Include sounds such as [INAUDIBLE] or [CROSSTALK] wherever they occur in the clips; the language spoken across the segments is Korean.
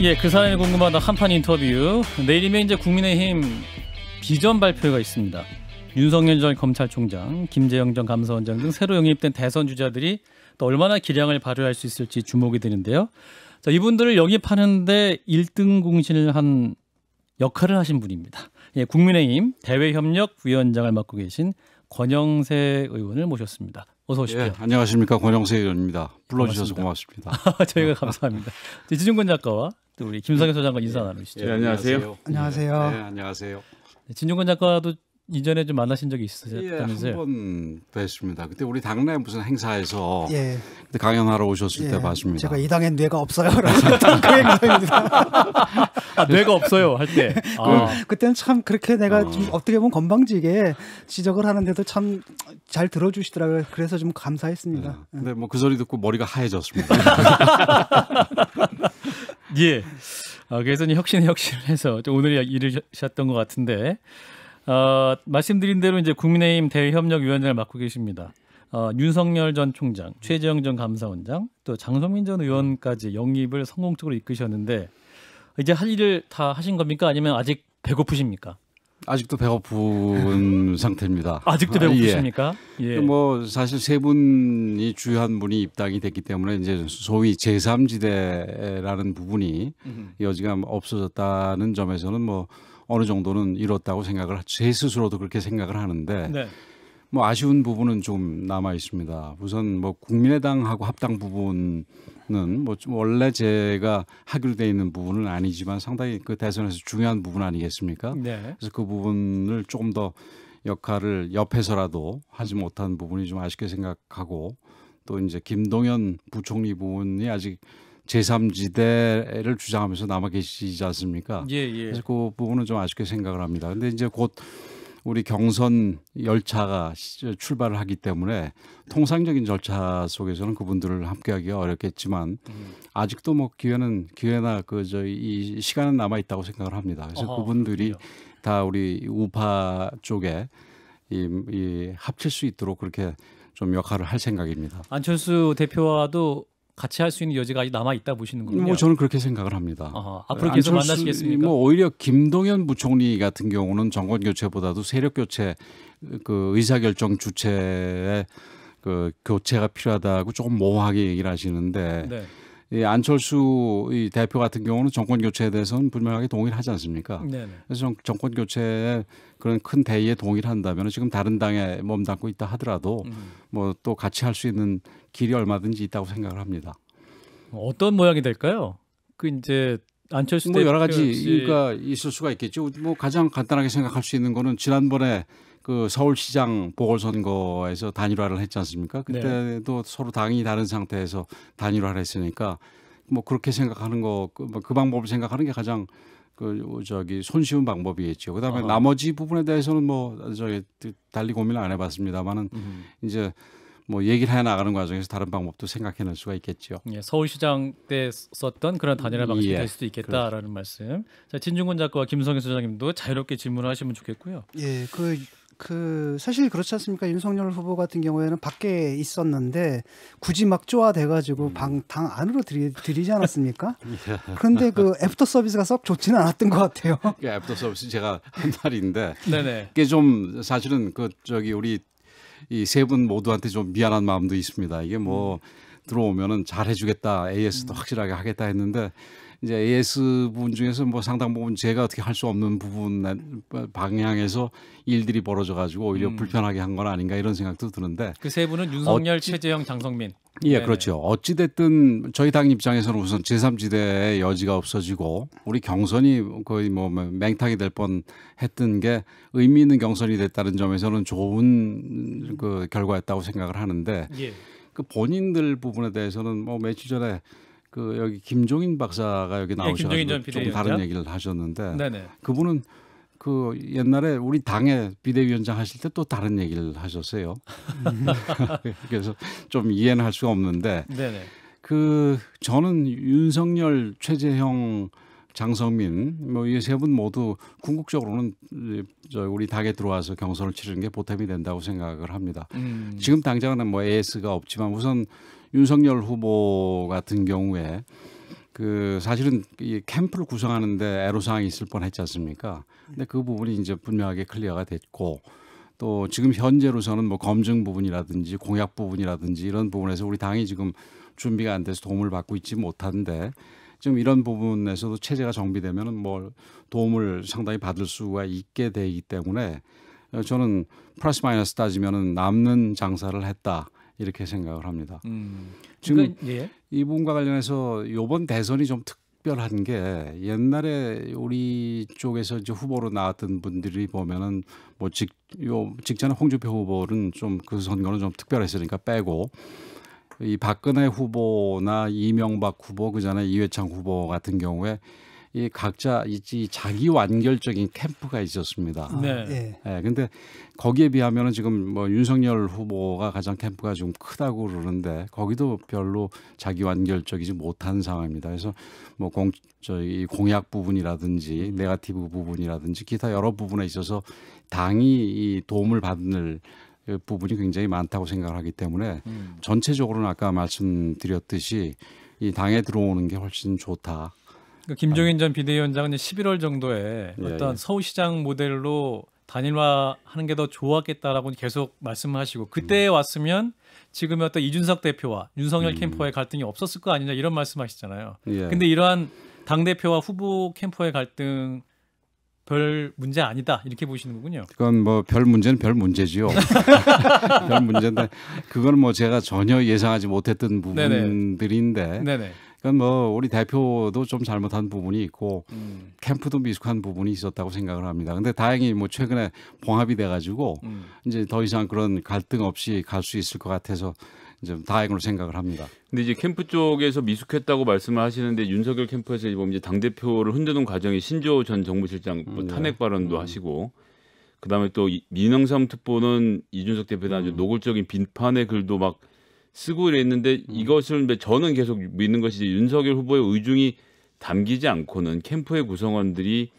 예, 그 사연이 궁금하다 한판 인터뷰. 내일이면 이제 국민의힘 비전 발표가 있습니다. 윤석열 전 검찰총장, 김재영 전 감사원장 등 새로 영입된 대선 주자들이 또 얼마나 기량을 발휘할 수 있을지 주목이 되는데요. 자, 이분들을 영입하는데 1등 공신을 한 역할을 하신 분입니다. 예, 국민의힘 대외협력위원장을 맡고 계신 권영세 의원을 모셨습니다. 어서 오십시오. 예, 안녕하십니까 권영세 의원입니다. 불러주셔서 고맙습니다. 고맙습니다. [LAUGHS] 아, 저희가 감사합니다. 지준권 작가와 또 우리 김상현 네. 소장과 인사 예. 나누시죠. 예, 안녕하세요. 안녕하세요. 예, 네, 안녕하세요. 진중권 작가도 이전에 좀 만나신 적이 있으셨다면서요? 예, 한번 뵀습니다. 그때 우리 당내 무슨 행사에서 예. 그때 강연하러 오셨을 예. 때 봤습니다. 제가 이 당엔 뇌가 없어요. 그 행사입니다. 아, 뇌가 없어요 할 때. [LAUGHS] 그, 아. 그, 때는참 그렇게 내가 어. 좀 어떻게 보면 건방지게 지적을 하는데도 참 잘 들어주시더라고요. 그래서 좀 감사했습니다. 예. 근데 뭐그 소리 듣고 머리가 하얘졌습니다. [LAUGHS] 예. 아, 그래서 혁신혁신 해서 오늘 이르셨던 것 같은데 어, 말씀드린 대로 이제 국민의힘 대외협력위원장을 맡고 계십니다. 어, 윤석열 전 총장, 최재형 전 감사원장, 또 장성민 전 의원까지 영입을 성공적으로 이끄셨는데 이제 할 일을 다 하신 겁니까? 아니면 아직 배고프십니까? 아직도 배고픈 [LAUGHS] 상태입니다. 아직도 아, 예. 배고프십니까? 예. 예. 뭐 사실 세 분이 주요한 분이 입당이 됐기 때문에 이제 소위 제3지대라는 부분이 여지가 없어졌다는 점에서는 뭐 어느 정도는 이뤘다고 생각을 제 스스로도 그렇게 생각을 하는데 네. 뭐 아쉬운 부분은 좀 남아 있습니다. 우선 뭐 국민의당하고 합당 부분은 뭐 원래 제가 하기로 돼 있는 부분은 아니지만 상당히 그 대선에서 중요한 부분 아니겠습니까? 네. 그래서 그 부분을 조금 더 역할을 옆에서라도 하지 못한 부분이 좀 아쉽게 생각하고 또 이제 김동연 부총리 부분이 아직 제3지대를 주장하면서 남아 계시지 않습니까? 예, 예. 그래서 그 부분은 좀 아쉽게 생각을 합니다. 근데 이제 곧 우리 경선 열차가 출발을 하기 때문에 통상적인 절차 속에서는 그분들을 함께하기가 어렵겠지만 음. 아직도 뭐 기회는 기회나 그저이 시간은 남아 있다고 생각을 합니다. 그래서 어허, 그분들이 그래요. 다 우리 우파 쪽에 이, 이 합칠 수 있도록 그렇게 좀 역할을 할 생각입니다. 안철수 대표와도 같이 할 수 있는 여지가 아직 남아 있다 보시는 뭐 군요뭐 저는 그렇게 생각을 합니다. 아하, 앞으로 계속 만나시겠습니까? 뭐 오히려 김동연 부총리 같은 경우는 정권 교체보다도 세력 교체 그 의사 결정 주체의 그 교체가 필요하다고 조금 모호하게 얘기를 하시는데 네. 이 예, 안철수 이 대표 같은 경우는 정권 교체에 대해서는 분명하게 동의를 하지 않습니까? 네네. 그래서 정, 권 교체에 그런 큰 대의에 동의를 한다면 지금 다른 당에 몸담고 있다 하더라도 음. 뭐또 같이 할 수 있는 길이 얼마든지 있다고 생각을 합니다. 어떤 모양이 될까요? 그 이제 안철수 뭐 여러 가지 이유가 있을 수가 있겠죠. 뭐 가장 간단하게 생각할 수 있는 거는 지난번에 그 서울시장 보궐선거에서 단일화를 했지 않습니까? 네. 그때도 네. 서로 당이 다른 상태에서 단일화를 했으니까 뭐 그렇게 생각하는 거그 뭐 그 방법을 생각하는 게 가장 그 저기 손쉬운 방법이겠죠. 그다음에 어. 나머지 부분에 대해서는 뭐 저기 달리 고민을 안 해봤습니다만은 음. 이제 뭐 얘기를 해 나가는 과정에서 다른 방법도 생각해낼 수가 있겠죠. 예, 서울시장 때 썼던 그런 단일화 방식이 예, 될 수도 있겠다라는 그렇죠. 말씀. 자, 진중권 작가와 김성현 소장님도 자유롭게 질문을 하시면 좋겠고요. 예, 그그 사실 그렇지 않습니까? 윤석열 후보 같은 경우에는 밖에 있었는데 굳이 막쪼아돼가지고방당 안으로 들이, 들이지 않았습니까? 예. [LAUGHS] 그런데 그 애프터 서비스가 썩 좋지는 않았던 것 같아요. [LAUGHS] 그 애프터 서비스 제가 한달인데네 이게 좀 사실은 그 저기 우리 이세분 모두한테 좀 미안한 마음도 있습니다. 이게 뭐 들어오면은 잘해주겠다 AS도 음. 확실하게 하겠다 했는데 이제 AS 부분 중에서 뭐 상당 부분 제가 어떻게 할 수 없는 부분 방향에서 일들이 벌어져 가지고 오히려 음. 불편하게 한 건 아닌가 이런 생각도 드는데 그 세 분은 윤석열, 어찌, 최재형, 장성민 예, 네네. 그렇죠. 어찌 됐든 저희 당 입장에서는 우선 제3지대의 여지가 없어지고 우리 경선이 거의 뭐 맹탕이 될 뻔 했던 게 의미 있는 경선이 됐다는 점에서는 좋은 그 결과였다고 생각을 하는데 예. 그 본인들 부분에 대해서는 뭐 며칠 전에 그 여기 김종인 박사가 여기 예, 나오셔서 네, 조금 다른 얘기를 하셨는데 네네. 그분은 그 옛날에 우리 당의 비대위원장 하실 때 또 다른 얘기를 하셨어요. [LAUGHS] 그래서 좀 이해는 할 수가 없는데 네네. 그 저는 윤석열, 최재형, 장성민 뭐 이 세 분 모두 궁극적으로는 저 우리 당에 들어와서 경선을 치르는 게 보탬이 된다고 생각을 합니다. 음. 지금 당장은 뭐 AS가 없지만 우선 윤석열 후보 같은 경우에 그 사실은 이 캠프를 구성하는데 애로사항이 있을 뻔했지 않습니까? 근데 그 부분이 이제 분명하게 클리어가 됐고 또 지금 현재로서는 뭐 검증 부분이라든지 공약 부분이라든지 이런 부분에서 우리 당이 지금 준비가 안 돼서 도움을 받고 있지 못한데 지금 이런 부분에서도 체제가 정비되면은 뭐 도움을 상당히 받을 수가 있게 되기 때문에 저는 플러스 마이너스 따지면은 남는 장사를 했다. 이렇게 생각을 합니다. 음. 지금 그러니까, 예. 이 부분과 관련해서 이번 대선이 좀 특별한 게 옛날에 우리 쪽에서 이제 후보로 나왔던 분들이 보면은 뭐 직 요 직전에 홍준표 후보는 좀 그 선거는 좀 특별했으니까 빼고 이 박근혜 후보나 이명박 후보 그 전에 이회창 후보 같은 경우에 이 각자 이 자기 완결적인 캠프가 있었습니다. 아, 네. 예. 네. 근데 거기에 비하면은 지금 뭐 윤석열 후보가 가장 캠프가 좀 크다고 그러는데 거기도 별로 자기 완결적이지 못한 상황입니다. 그래서 뭐 공 저희 공약 부분이라든지 네가티브 부분이라든지 기타 여러 부분에 있어서 당이 이 도움을 받을 부분이 굉장히 많다고 생각을 하기 때문에 음. 전체적으로는 아까 말씀드렸듯이 이 당에 들어오는 게 훨씬 좋다. 그러니까 김종인 전 비대위원장은 11월 정도에 예, 어떤 예. 서울시장 모델로 단일화하는 게 더 좋았겠다라고 계속 말씀하시고 그때 음. 왔으면 지금의 어떤 이준석 대표와 윤석열 음. 캠퍼의 갈등이 없었을 거 아니냐 이런 말씀하시잖아요. 그런데 예. 이러한 당 대표와 후보 캠퍼의 갈등 별 문제 아니다 이렇게 보시는 거군요. 그건 뭐 별 문제는 별 문제지요. [LAUGHS] 별 문제인데 그건 뭐 제가 전혀 예상하지 못했던 부분들인데. 네네. 네네. 그러니까 뭐 우리 대표도 좀 잘못한 부분이 있고 음. 캠프도 미숙한 부분이 있었다고 생각을 합니다. 근데 다행히 뭐 최근에 봉합이 돼가지고 음. 이제 더 이상 그런 갈등 없이 갈 수 있을 것 같아서 이제 다행으로 생각을 합니다. 근데 이제 캠프 쪽에서 미숙했다고 말씀을 하시는데 윤석열 캠프에서 보면 이제 당 대표를 흔드는 과정이 신조 전 정무실장 뭐 음, 네. 탄핵 발언도 음. 하시고 그다음에 또 민영삼 특보는 이준석 대표에 아주 음. 노골적인 빈판의 글도 막 쓰고 있는데 음. 이것을 저는 계속 믿는 것이 윤석열 후보의 의중이 담기지 않고는 캠프의 구성원들이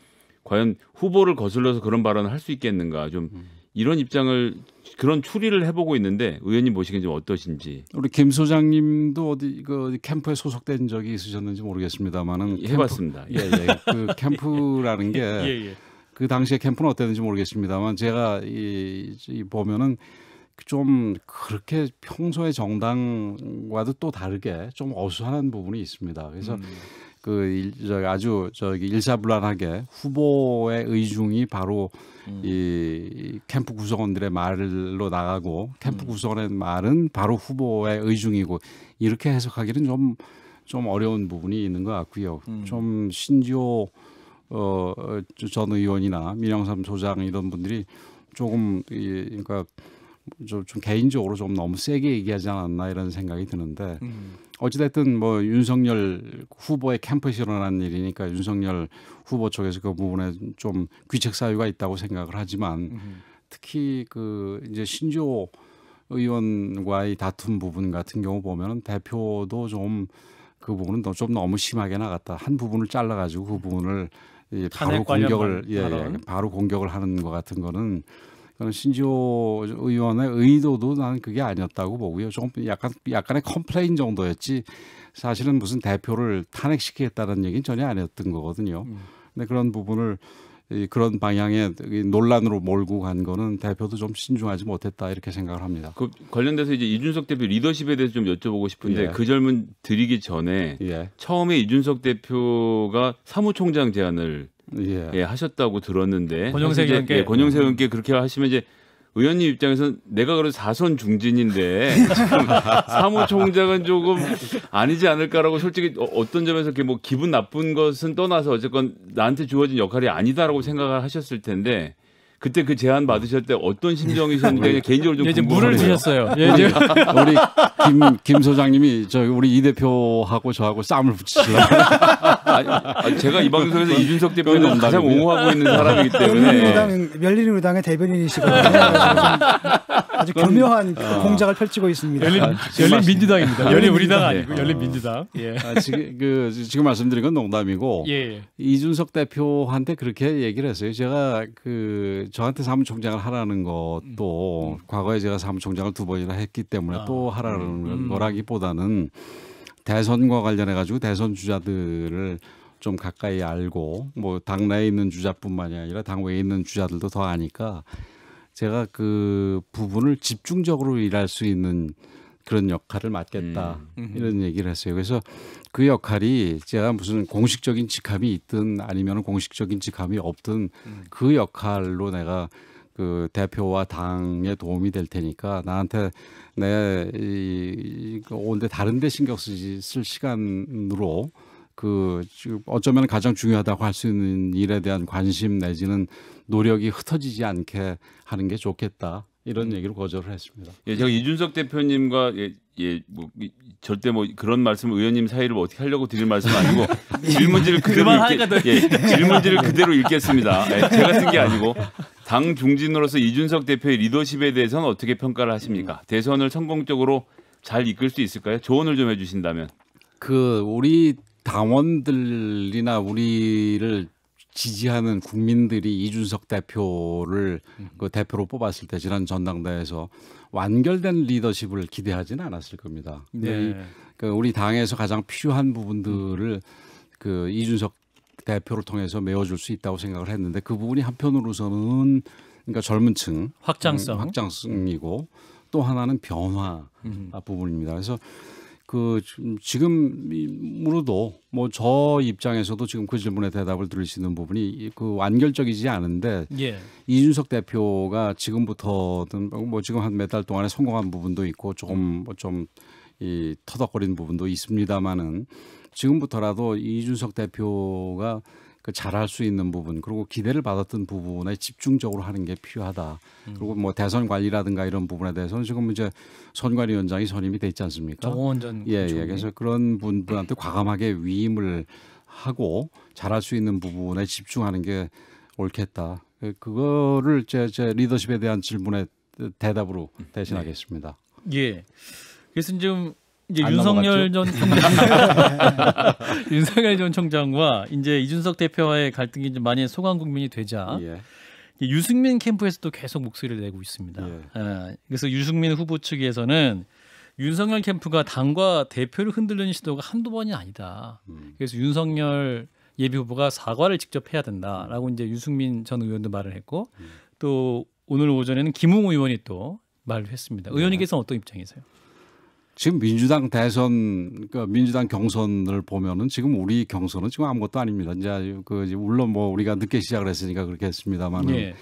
과연 후보를 거슬러서 그런 발언을 할 수 있겠는가 좀 음. 이런 입장을 그런 추리를 해보고 있는데 의원님 보시기엔 좀 어떠신지 우리 김 소장님도 어디 그 캠프에 소속된 적이 있으셨는지 모르겠습니다만은 예, 해봤습니다. 캠프, 예, 예. 그 [LAUGHS] 캠프라는 게그 예, 예. 당시에 캠프는 어땠는지 모르겠습니다만 제가 이, 이 보면은 좀 그렇게 평소의 정당과도 또 다르게 좀 어수선한 부분이 있습니다. 그래서 음. 그 일, 저, 아주 저기 일사불란하게 후보의 의중이 바로 음. 이 캠프 구성원들의 말로 나가고 캠프 음. 구성원의 말은 바로 후보의 의중이고 이렇게 해석하기는 좀 좀 어려운 부분이 있는 것 같고요. 음. 좀 신지호 어, 어, 전 의원이나 민영삼 소장 이런 분들이 조금 이, 그러니까 좀, 좀 개인적으로 좀 너무 세게 얘기하지 않았나 이런 생각이 드는데 음. 어찌됐든 뭐 윤석열 후보의 캠프에서 일어난 일이니까 윤석열 후보 쪽에서 그 부분에 좀 귀책 사유가 있다고 생각을 하지만 음. 특히 그 이제 신조 의원과의 다툼 부분 같은 경우 보면은 대표도 좀 그 부분은 좀 너무 심하게 나갔다 한 부분을 잘라가지고 그 부분을 예, 바로 공격을 예, 예, 바로 공격을 하는 것 같은 거는 저는 신지호 의원의 의도도 나는 그게 아니었다고 보고요. 조금 약간 약간의 컴플레인 정도였지 사실은 무슨 대표를 탄핵시키겠다는 얘기는 전혀 아니었던 거거든요. 음. 근데 그런 부분을 그런 방향에 논란으로 몰고 간 거는 대표도 좀 신중하지 못했다 이렇게 생각을 합니다. 그 관련돼서 이제 이준석 대표 리더십에 대해서 좀 여쭤보고 싶은데 예. 그 젊은 드리기 전에 예. 처음에 이준석 대표가 사무총장 제안을 예. 예 하셨다고 들었는데 권영세 의원께 예, 권영세 의원께 그렇게 하시면 이제 의원님 입장에서는 내가 그래도 사선 중진인데 [LAUGHS] 사무총장은 조금 아니지 않을까라고 솔직히 어, 어떤 점에서 이렇게 뭐 기분 나쁜 것은 떠나서 어쨌건 나한테 주어진 역할이 아니다라고 생각을 하셨을 텐데 그때 그 제안 받으실 때 어떤 심정이셨는데 개인적으로 좀 예, 이제 물을 드셨어요. 예, 우리, [LAUGHS] 우리 김, 김 소장님이 저 우리 이 대표하고 저하고 싸움을 붙이시려 제가 이 방송에서 이준석 대표는 가장 옹호하고 있는 사람이기 때문에 열린우당의 대변인이시거든요. 네. 아주 교묘한 어. 공작을 펼치고 있습니다. 열린, 아, 열린 민주당입니다. 아, 열린 우리당 아니고 열린 민주당. 예. 아, 아, 지금 그 지금 말씀드린 건 농담이고 예. 예. 이준석 대표한테 그렇게 얘기를 했어요. 제가 그 저한테 사무총장을 하라는 것도 음. 음. 과거에 제가 사무총장을 두 번이나 했기 때문에 아. 또 하라는 음. 음. 거라기보다는 대선과 관련해 가지고 대선 주자들을 좀 가까이 알고 뭐당 내에 있는 주자뿐만이 아니라 당 외에 있는 주자들도 더 아니까 제가 그 부분을 집중적으로 일할 수 있는 그런 역할을 맡겠다 음. 음. 이런 얘기를 했어요. 그래서 그 역할이 제가 무슨 공식적인 직함이 있든 아니면 공식적인 직함이 없든 음. 그 역할로 내가 그 대표와 당에 도움이 될 테니까 나한테 내이 그 온데 다른데 신경 쓰지 쓸 시간으로 그 어쩌면 가장 중요하다고 할 수 있는 일에 대한 관심 내지는 노력이 흩어지지 않게 하는 게 좋겠다. 이런 음. 얘기를 거절을 했습니다. 예, 제가 이준석 대표님과 예, 예, 뭐 절대 뭐 그런 말씀 의원님 사이를 뭐 어떻게 하려고 드릴 말씀 아니고 [LAUGHS] 질문지를 그대로 읽게, 예, 질문지를 그대로 읽겠습니다. 예, 제가 쓴 게 아니고 당 중진으로서 이준석 대표의 리더십에 대해서는 어떻게 평가를 하십니까? 대선을 성공적으로 잘 이끌 수 있을까요? 조언을 좀 해주신다면. 그 우리 당원들이나 우리를 지지하는 국민들이 이준석 대표를 그 대표로 뽑았을 때 지난 전당대회에서 완결된 리더십을 기대하지는 않았을 겁니다. 네. 그 우리 당에서 가장 필요한 부분들을 그 이준석 대표를 통해서 메워줄 수 있다고 생각을 했는데 그 부분이 한편으로서는 그러니까 젊은층 확장성 음, 확장성이고 또 하나는 변화 음. 부분입니다. 그래서 그 지금으로도 뭐 저 입장에서도 지금 그 질문에 대답을 들을 수 있는 부분이 그 완결적이지 않은데 예. 이준석 대표가 지금부터든 뭐 지금 한 몇 달 동안에 성공한 부분도 있고 조금 뭐 좀이 터덕거리는 부분도 있습니다만은 지금부터라도 이준석 대표가 그 잘할 수 있는 부분 그리고 기대를 받았던 부분에 집중적으로 하는 게 필요하다. 음. 그리고 뭐 대선 관리라든가 이런 부분에 대해서는 지금 이제 선관위원장이 선임이 돼 있지 않습니까? 정원전 예, 예. 그래서 그런 분들한테 과감하게 위임을 하고 잘할 수 있는 부분에 집중하는 게 옳겠다. 예, 그거를 제, 제 리더십에 대한 질문에 대답으로 음, 네. 대신하겠습니다. 네. 예. 그래서 지금 이제 윤석열 넘어갔죠? 전 총장 [LAUGHS] 윤석열 전 총장과 이제 이준석 대표와의 갈등이 이제 많이 소강 국민이 되자 예. 유승민 캠프에서도 계속 목소리를 내고 있습니다. 예. 아, 그래서 유승민 후보 측에서는 윤석열 캠프가 당과 대표를 흔들려는 시도가 한두 번이 아니다. 음. 그래서 윤석열 예비 후보가 사과를 직접 해야 된다라고 이제 유승민 전 의원도 말을 했고 음. 또 오늘 오전에는 김웅 의원이 또 말을 했습니다. 네. 의원님께서는 네. 어떤 입장이세요? 지금 민주당 대선, 그러니까 민주당 경선을 보면은 지금 우리 경선은 지금 아무것도 아닙니다. 이제 그 이제 물론 뭐 우리가 늦게 시작을 했으니까 그렇게 했습니다만은 예.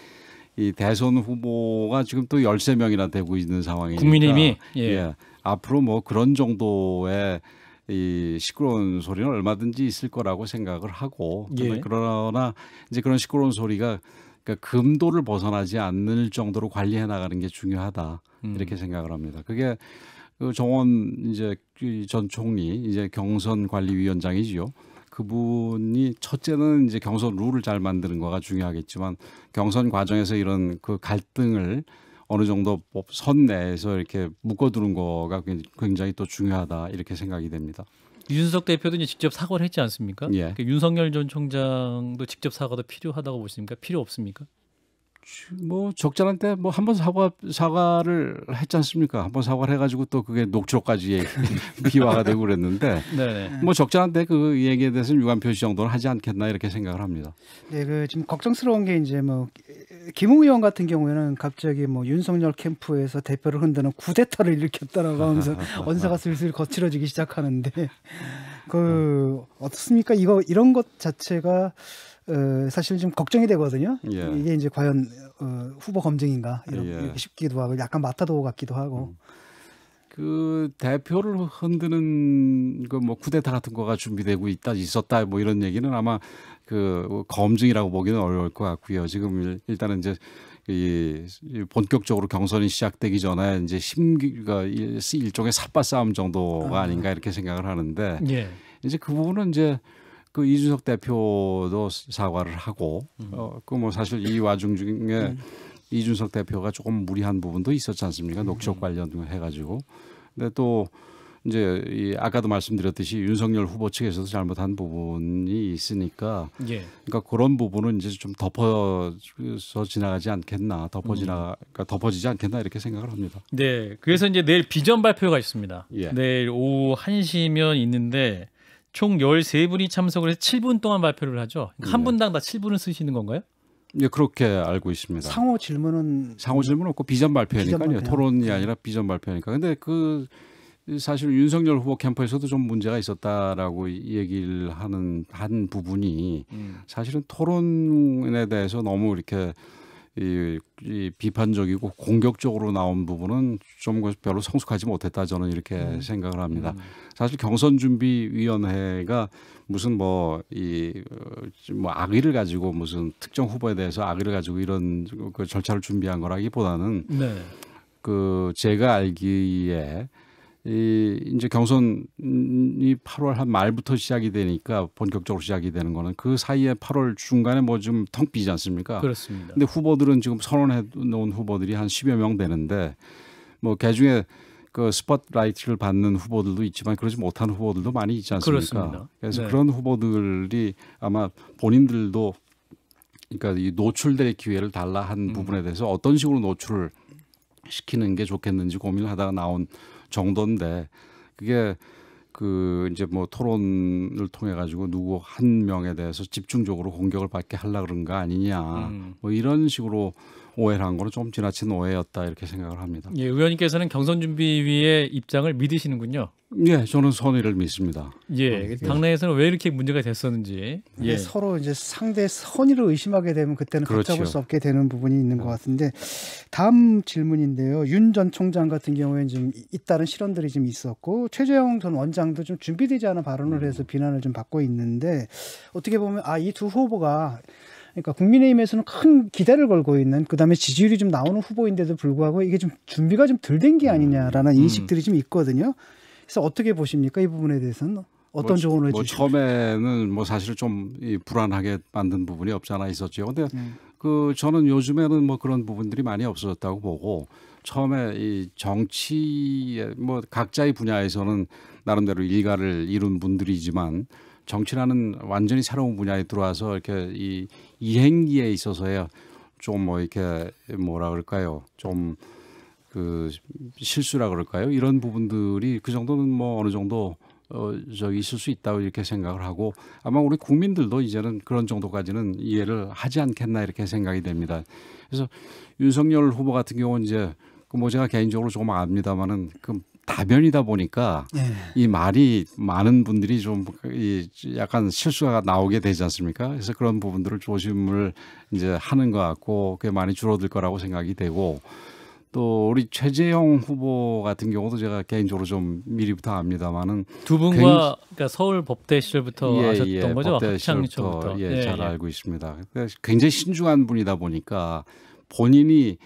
이 대선 후보가 지금 또 열세 명이나 되고 있는 상황이니까 국민의힘이 예. 예. 앞으로 뭐 그런 정도의 이 시끄러운 소리는 얼마든지 있을 거라고 생각을 하고 예. 그러나 이제 그런 시끄러운 소리가 그러니까 금도를 벗어나지 않을 정도로 관리해 나가는 게 중요하다 음. 이렇게 생각을 합니다. 그게 그 정원 이제 그 전 총리 이제 경선 관리위원장이지요. 그분이 첫째는 이제 경선 룰을 잘 만드는 거가 중요하겠지만 경선 과정에서 이런 그 갈등을 어느 정도 선 내에서 이렇게 묶어두는 거가 굉장히 또 중요하다 이렇게 생각이 됩니다. 윤석 대표도 이제 직접 사과를 했지 않습니까? 예. 그러니까 윤석열 전 총장도 직접 사과도 필요하다고 보십니까? 필요 없습니까? 뭐 적절한 뭐 때뭐한번 사과 사과를 했지 않습니까? 한번 사과를 해가지고 또 그게 녹초까지 예, [LAUGHS] 비화가 되고 그랬는데 네. 뭐 적절한 때그 얘기에 대해서는 유감 표시 정도는 하지 않겠나 이렇게 생각을 합니다. 네, 그 지금 걱정스러운 게 이제 뭐 김웅 의원 같은 경우에는 갑자기 뭐 윤석열 캠프에서 대표를 흔드는 구대타를 일으켰다라고 하면서 [LAUGHS] 언사가 슬슬 거칠어지기 시작하는데 그 어떻습니까? 이거 이런 것 자체가 어, 사실 좀 걱정이 되거든요. 예. 이게 이제 과연 어, 후보 검증인가 이런, 예. 이렇게 싶기도 하고 약간 마타도 같기도 하고. 음. 그 대표를 흔드는 그 뭐 쿠데타 같은 거가 준비되고 있다 있었다 뭐 이런 얘기는 아마 그 검증이라고 보기는 어려울 것 같고요. 지금 일단은 이제 이 본격적으로 경선이 시작되기 전에 이제 심기가 그러니까 일종의 삿바 싸움 정도가 아. 아닌가 이렇게 생각을 하는데 예. 이제 그 부분은 이제 그 이준석 대표도 사과를 하고 음. 어, 그뭐 사실 이 와중 중에 음. 이준석 대표가 조금 무리한 부분도 있었지 않습니까? 음. 녹취록 음. 관련 해가지고 근데 또 이제 이 아까도 말씀드렸듯이 윤석열 후보 측에서도 잘못한 부분이 있으니까 예. 그러니까 그런 부분은 이제 좀 덮어서 지나가지 않겠나 덮어 지나 그러니까 덮어지지 않겠나 이렇게 생각을 합니다. 네, 그래서 이제 내일 비전 발표가 있습니다. 예. 내일 오후 1시면 있는데 총 13분이 참석을 해서 7분 동안 발표를 하죠. 그러니까 네. 한 분당 다 7분을 쓰시는 건가요? 예, 그렇게 알고 있습니다. 상호 질문은 상호 질문 없고 비전 발표니까요. 발표. 토론이 네. 아니라 비전 발표니까. 근데 그 사실 윤석열 후보 캠프에서도 좀 문제가 있었다라고 얘기를 하는 한 부분이 음. 사실은 토론에 대해서 너무 이렇게 이, 이 비판적이고 공격적으로 나온 부분은 좀 그 별로 성숙하지 못했다 저는 이렇게 음. 생각을 합니다. 음. 사실 경선 준비 위원회가 무슨 뭐이뭐 어, 뭐 악의를 가지고 무슨 특정 후보에 대해서 악의를 가지고 이런 그 절차를 준비한 거라기보다는 네. 그 제가 알기에 이 이제 경선이 8월 한 말부터 시작이 되니까 본격적으로 시작이 되는 거는 그 사이에 8월 중간에 뭐좀 텅 비지 않습니까? 그렇습니다. 근데 후보들은 지금 선언해 놓은 후보들이 한 10여 명 되는데 뭐 개중에 그 그스포라이트를 받는 후보들도 있지만 그러지 못한 후보들도 많이 있지 않습니까? 그렇습니다. 그래서 네. 그런 후보들이 아마 본인들도 그러니까 이 노출될 기회를 달라 한 음. 부분에 대해서 어떤 식으로 노출을 시키는 게 좋겠는지 고민을 하다가 나온 정도인데 그게 그 이제 뭐 토론을 통해 가지고 누구 한 명에 대해서 집중적으로 공격을 받게 하려 그런 거 아니냐 음. 뭐 이런 식으로 오해를 한 거는 좀 지나친 오해였다 이렇게 생각을 합니다. 예, 의원님께서는 경선 준비위의 입장을 믿으시는군요. 예, 저는 선의를 믿습니다. 예, 예. 당내에서는 왜 이렇게 문제가 됐었는지 예. 서로 이제 상대 선의를 의심하게 되면 그때는 그렇죠. 붙잡을 수 없게 되는 부분이 있는 것 같은데 다음 질문인데요. 윤 전 총장 같은 경우에는 좀금 잇따른 실언들이 좀 있었고 최재형 전 원장도 좀 준비되지 않은 발언을 해서 음. 비난을 좀 받고 있는데 어떻게 보면 아 이 두 후보가 그러니까 국민의힘에서는 큰 기대를 걸고 있는 그다음에 지지율이 좀 나오는 후보인데도 불구하고 이게 좀 준비가 좀 덜 된게 음. 아니냐라는 음. 인식들이 좀 있거든요. 그래서 어떻게 보십니까 이 부분에 대해서는 어떤 뭐, 조언을 뭐주십니 처음에는 뭐 사실 좀 이 불안하게 만든 부분이 없지 않아 있었죠. 근데 음. 그 저는 요즘에는 뭐 그런 부분들이 많이 없어졌다고 보고 처음에 이 정치의 뭐 각자의 분야에서는 나름대로 일가를 이룬 분들이지만 정치라는 완전히 새로운 분야에 들어와서 이렇게 이 이행기에 있어서야 좀뭐 이렇게 뭐라 그럴까요? 좀그 실수라 그럴까요? 이런 부분들이 그 정도는 뭐 어느 정도 어, 저 있을 수 있다고 이렇게 생각을 하고 아마 우리 국민들도 이제는 그런 정도까지는 이해를 하지 않겠나 이렇게 생각이 됩니다. 그래서 윤석열 후보 같은 경우는 이제 그뭐 제가 개인적으로 조금 압니다만은 그 다변이다 보니까 네. 이 말이 많은 분들이 좀 이 약간 실수가 나오게 되지 않습니까? 그래서 그런 부분들을 조심을 이제 하는 것 같고 그게 많이 줄어들 거라고 생각이 되고 또 우리 최재형 후보 같은 경우도 제가 개인적으로 좀 미리부터 압니다만은 두 분과 굉장히, 그러니까 서울 법대 시절부터 예, 예, 아셨던 예, 거죠? 법대 시절부터 예, 예, 잘 예. 알고 있습니다. 굉장히 신중한 분이다 보니까 본인이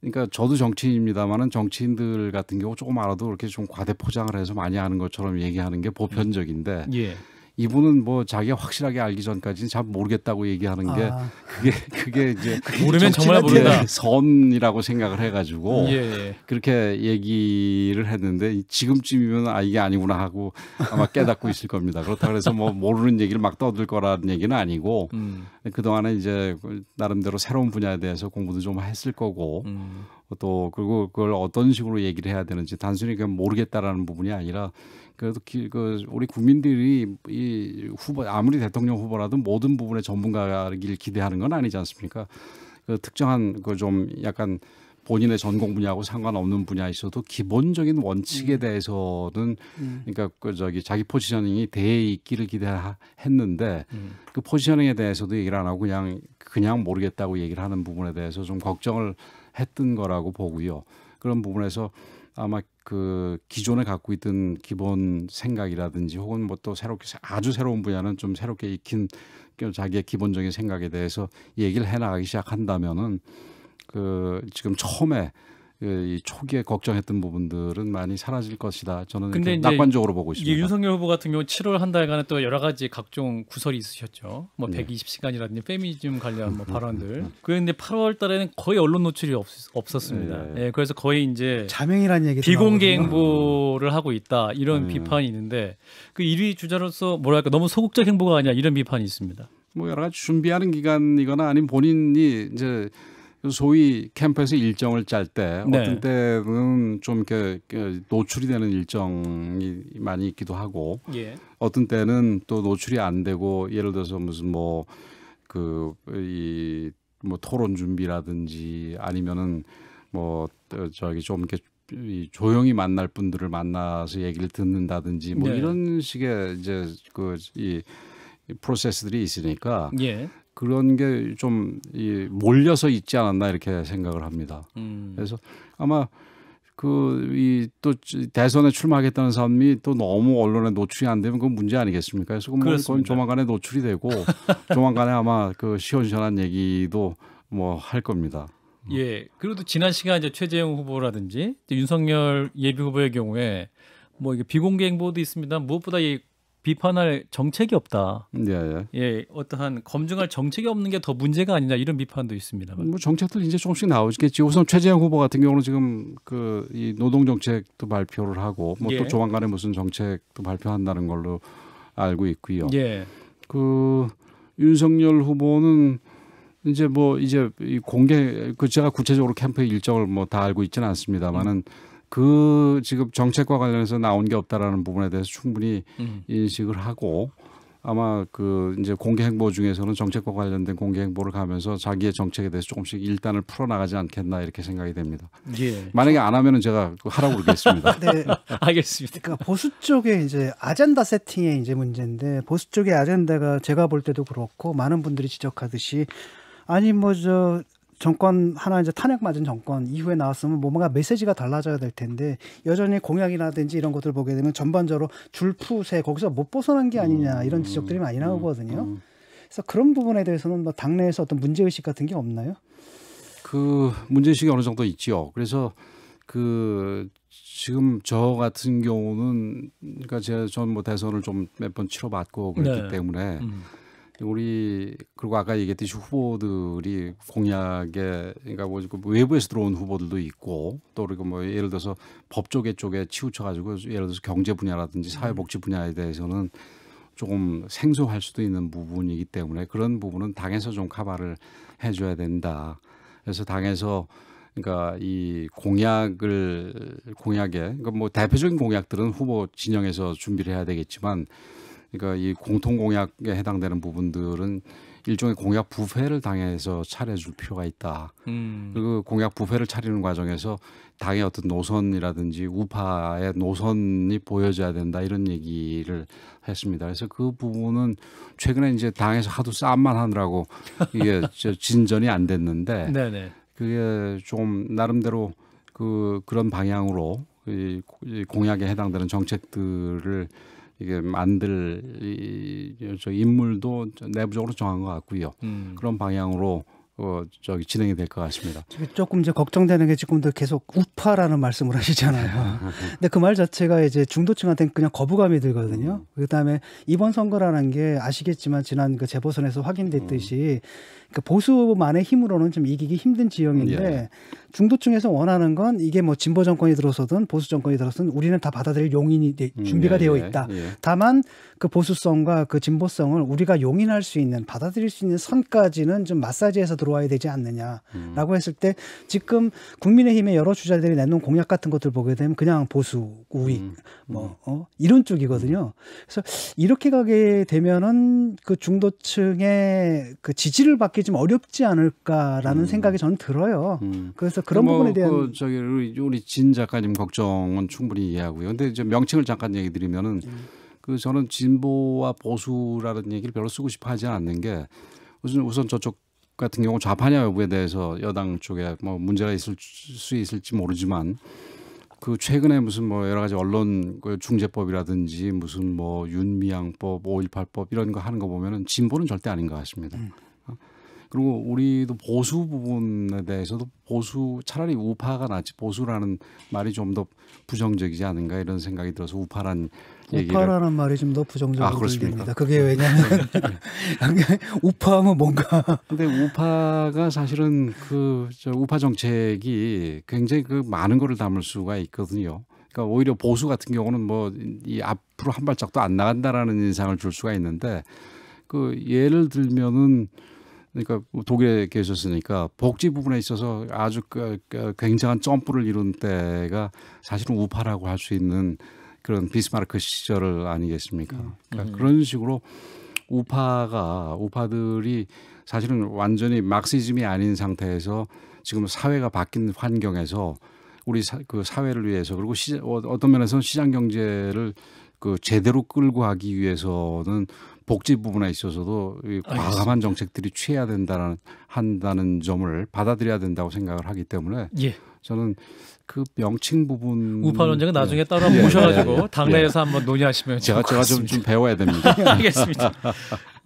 그러니까 저도 정치인입니다만은 정치인들 같은 경우 조금 알아도 이렇게 좀 과대 포장을 해서 많이 하는 것처럼 얘기하는 게 보편적인데 예. 이분은 뭐 자기가 확실하게 알기 전까지는 잘 모르겠다고 얘기하는 게 아. 그게 그게 이제 모르면 [LAUGHS] 정말 모른다 예, 선이라고 생각을 해가지고 예, 예. 그렇게 얘기를 했는데 지금쯤이면 아 이게 아니구나 하고 아마 깨닫고 있을 겁니다. 그렇다 그래서 뭐 모르는 얘기를 막 떠들 거라는 얘기는 아니고 음. 그 동안에 이제 나름대로 새로운 분야에 대해서 공부도 좀 했을 거고. 음. 또 그리고 그걸 어떤 식으로 얘기를 해야 되는지 단순히 그냥 모르겠다라는 부분이 아니라 그래서 기, 그 우리 국민들이 이 후보 아무리 대통령 후보라도 모든 부분에 전문가길 기대하는 건 아니지 않습니까? 그 특정한 그 좀 약간 본인의 전공 분야하고 상관없는 분야에 있어도 기본적인 원칙에 음. 대해서는 음. 그러니까 그 저기 자기 포지셔닝이 돼 있기를 기대했는데 음. 그 포지셔닝에 대해서도 얘기를 안 하고 그냥 그냥 모르겠다고 얘기를 하는 부분에 대해서 좀 걱정을 했던 거라고 보고요. 그런 부분에서 아마 그 기존에 갖고 있던 기본 생각이라든지 혹은 뭐 또 새롭게 아주 새로운 분야는 좀 새롭게 익힌 그 자기의 기본적인 생각에 대해서 얘기를 해 나가기 시작한다면은 그 지금 처음에 예, 이 초기에 걱정했던 부분들은 많이 사라질 것이다. 저는 근데 낙관적으로 보고 있습니다. 윤석열 후보 같은 경우 7월 한 달간에 또 여러 가지 각종 구설이 있으셨죠. 뭐 네. 120시간이라든지 페미니즘 관련 뭐 음, 음, 발언들. 음, 그런데 8월 달에는 거의 언론 노출이 없, 었습니다 네. 네. 그래서 거의 이제 자명이라는 얘기 비공개 행보를 하고 있다 이런 네. 비판이 있는데 그 1위 주자로서 뭐랄까 너무 소극적 행보가 아니라 이런 비판이 있습니다. 뭐 여러 가지 준비하는 기간이거나 아니면 본인이 이제 소위 캠프에서 일정을 짤때 네. 어떤 때는 좀 이렇게 노출이 되는 일정이 많이 있기도 하고 예. 어떤 때는 또 노출이 안 되고 예를 들어서 무슨 뭐 그이뭐 그 뭐 토론 준비라든지 아니면은 뭐 저기 좀 이렇게 조용히 만날 분들을 만나서 얘기를 듣는다든지 뭐 네. 이런 식의 이제 그 이 프로세스들이 있으니까 예. 그런 게 좀 몰려서 있지 않았나 이렇게 생각을 합니다. 음. 그래서 아마 그이또 대선에 출마하겠다는 사람이 또 너무 언론에 노출이 안 되면 그건 문제 아니겠습니까? 그래서 그건, 그건 조만간에 노출이 되고 [LAUGHS] 조만간에 아마 그 시원시원한 얘기도 뭐 할 겁니다. 음. 예. 그래도 지난 시간 이제 최재형 후보라든지 윤석열 예비 후보의 경우에 뭐 이게 비공개 행보도 있습니다. 무엇보다 이 비판할 정책이 없다. 예, 예. 예 어떠한 검증할 정책이 없는 게 더 문제가 아니냐 이런 비판도 있습니다뭐 정책들 이제 조금씩 나오겠지. 우선 최재형 후보 같은 경우는 지금 그 이 노동 정책도 발표를 하고 뭐또 예. 조만간에 무슨 정책도 발표한다는 걸로 알고 있고요. 예. 그 윤석열 후보는 이제 뭐 이제 공개 그 제가 구체적으로 캠프 일정을 뭐 다 알고 있지는 않습니다만은 음. 그 지금 정책과 관련해서 나온 게 없다라는 부분에 대해서 충분히 음. 인식을 하고 아마 그 이제 공개 행보 중에서는 정책과 관련된 공개 행보를 가면서 자기의 정책에 대해서 조금씩 일단을 풀어 나가지 않겠나 이렇게 생각이 됩니다. 예. 만약에 안 하면은 제가 하라고 그러겠습니다. [LAUGHS] 네, [LAUGHS] 알겠습니다. 그러니까 보수 쪽의 이제 아젠다 세팅의 이제 문제인데 보수 쪽의 아젠다가 제가 볼 때도 그렇고 많은 분들이 지적하듯이 아니 뭐저 정권 하나 이제 탄핵 맞은 정권 이후에 나왔으면 뭐 뭔가 메시지가 달라져야 될 텐데 여전히 공약이라든지 이런 것들 보게 되면 전반적으로 줄푸세 거기서 못 벗어난 게 아니냐 음. 이런 지적들이 많이 음. 나오거든요. 음. 그래서 그런 부분에 대해서는 뭐 당내에서 어떤 문제 의식 같은 게 없나요? 그 문제 의식이 어느 정도 있지요. 그래서 그 지금 저 같은 경우는 그러니까 제가 전 뭐 대선을 좀 몇 번 치러봤고 그랬기 네. 때문에. 음. 우리 그리고 아까 얘기했듯이 후보들이 공약에 그러니까 뭐 외부에서 들어온 후보들도 있고 또 그리고 뭐 예를 들어서 법 쪽에 쪽에 치우쳐 가지고 예를 들어서 경제 분야라든지 사회복지 분야에 대해서는 조금 생소할 수도 있는 부분이기 때문에 그런 부분은 당에서 좀 커버를 해줘야 된다. 그래서 당에서 그러니까 이 공약을 공약에 그러니까 뭐 대표적인 공약들은 후보 진영에서 준비를 해야 되겠지만 그러니까 이 공통 공약에 해당되는 부분들은 일종의 공약 부패를 당해서 차려줄 필요가 있다. 음. 그리고 공약 부패를 차리는 과정에서 당의 어떤 노선이라든지 우파의 노선이 보여져야 된다 이런 얘기를 했습니다. 그래서 그 부분은 최근에 이제 당에서 하도 싸움만 하느라고 [LAUGHS] 이게 진전이 안 됐는데 네네. 그게 좀 나름대로 그 그런 방향으로 이 공약에 해당되는 정책들을 이게 만들 이, 저 인물도 내부적으로 정한 것 같고요. 음. 그런 방향으로 어, 저기 진행이 될 것 같습니다. 조금 이제 걱정되는 게 지금도 계속 우파라는 말씀을 하시잖아요. [LAUGHS] 근데 그 말 자체가 이제 중도층한테는 그냥 거부감이 들거든요. 음. 그다음에 이번 선거라는 게 아시겠지만 지난 그 재보선에서 확인됐듯이 음. 그 보수만의 힘으로는 좀 이기기 힘든 지형인데 예, 예. 중도층에서 원하는 건 이게 뭐 진보 정권이 들어서든 보수 정권이 들어서든 우리는 다 받아들일 용인이 되, 음, 준비가 예, 되어 예, 있다. 예. 다만 그 보수성과 그 진보성을 우리가 용인할 수 있는 받아들일 수 있는 선까지는 좀 마사지해서 들어와야 되지 않느냐라고 음. 했을 때 지금 국민의힘의 여러 주자들이 내놓은 공약 같은 것들 보게 되면 그냥 보수 우익 음. 음. 뭐 어, 이런 쪽이거든요. 음. 그래서 이렇게 가게 되면은 그 중도층의 그 지지를 받기 받기 좀 어렵지 않을까라는 음. 생각이 저는 들어요. 음. 그래서 그런 뭐 부분에 대한 그 저기 우리, 우리 진 작가님 걱정은 충분히 이해하고요. 근데 이제 명칭을 잠깐 얘기 드리면은 음. 그 저는 진보와 보수라는 얘기를 별로 쓰고 싶어 하지 않는 게 우선 우선 저쪽 같은 경우 좌파냐 여부에 대해서 여당 쪽에 뭐 문제가 있을 수 있을지 모르지만 그 최근에 무슨 뭐 여러 가지 언론 그 중재법이라든지 무슨 뭐 윤미향법, 518법 이런 거 하는 거 보면은 진보는 절대 아닌 것 같습니다. 음. 그리고 우리도 보수 부분에 대해서도 보수 차라리 우파가 낫지 보수라는 말이 좀 더 부정적이지 않은가 이런 생각이 들어서 우파란 우파라는 말이 좀 더 부정적으로 들립니다. 아, 그게 왜냐하면 [LAUGHS] 우파하면 뭔가 근데 우파가 사실은 그 저 우파 정책이 굉장히 그 많은 거를 담을 수가 있거든요. 그러니까 오히려 보수 같은 경우는 뭐 이 앞으로 한 발짝도 안 나간다라는 인상을 줄 수가 있는데 그 예를 들면은 그러니까 뭐 독일에 계셨으니까 복지 부분에 있어서 아주 그, 그 굉장한 점프를 이룬 때가 사실은 우파라고 할 수 있는 그런 비스마르크 시절 을 아니겠습니까? 음. 그러니까 음. 그런 식으로 우파가 우파들이 사실은 완전히 막시즘이 아닌 상태에서 지금 사회가 바뀐 환경에서 우리 사, 그 사회를 위해서 그리고 시, 어, 어떤 면에서는 시장 경제를 그 제대로 끌고 가기 위해서는 복지 부분에 있어서도 과감한 정책들이 취해야 된다는 한다는 점을 받아들여야 된다고 생각을 하기 때문에 예. 저는 그 명칭 부분 우파 논쟁은 나중에 예. 따로 한 예. 모셔가지고 예, 당내에서 예. 한번 논의하시면 제가 제가 좀, 좀 배워야 됩니다. [LAUGHS] 알겠습니다.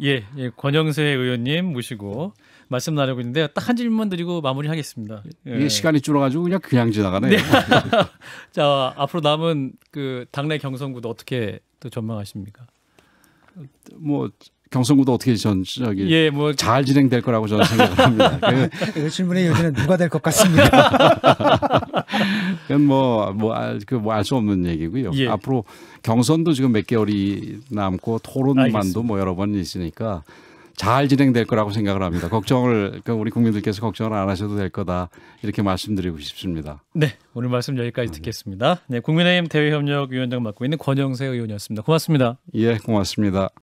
예, 예, 권영세 의원님 모시고 말씀 나누고 있는데 딱 한 질문만 드리고 마무리하겠습니다. 예. 시간이 줄어가지고 그냥 그냥 지나가네요. 네. [LAUGHS] 자 앞으로 남은 그 당내 경선구도 어떻게 또 전망하십니까? 뭐 경선구도 어떻게 전 저기 예, 뭐 잘 진행될 거라고 저는 생각 합니다. [LAUGHS] 그, 그 질문의 요지는 누가 될 것 같습니다. [LAUGHS] 그건 뭐뭐그뭐알 수 없는 얘기고요. 예. 앞으로 경선도 지금 몇 개월이 남고 토론만도 알겠습니다. 뭐 여러 번 있으니까 잘 진행될 거라고 생각을 합니다. 걱정을 그 우리 국민들께서 걱정을 안 하셔도 될 거다 이렇게 말씀드리고 싶습니다. 네, 오늘 말씀 여기까지 음. 듣겠습니다. 네, 국민의힘 대외협력위원장 맡고 있는 권영세 의원이었습니다. 고맙습니다. 예, 고맙습니다.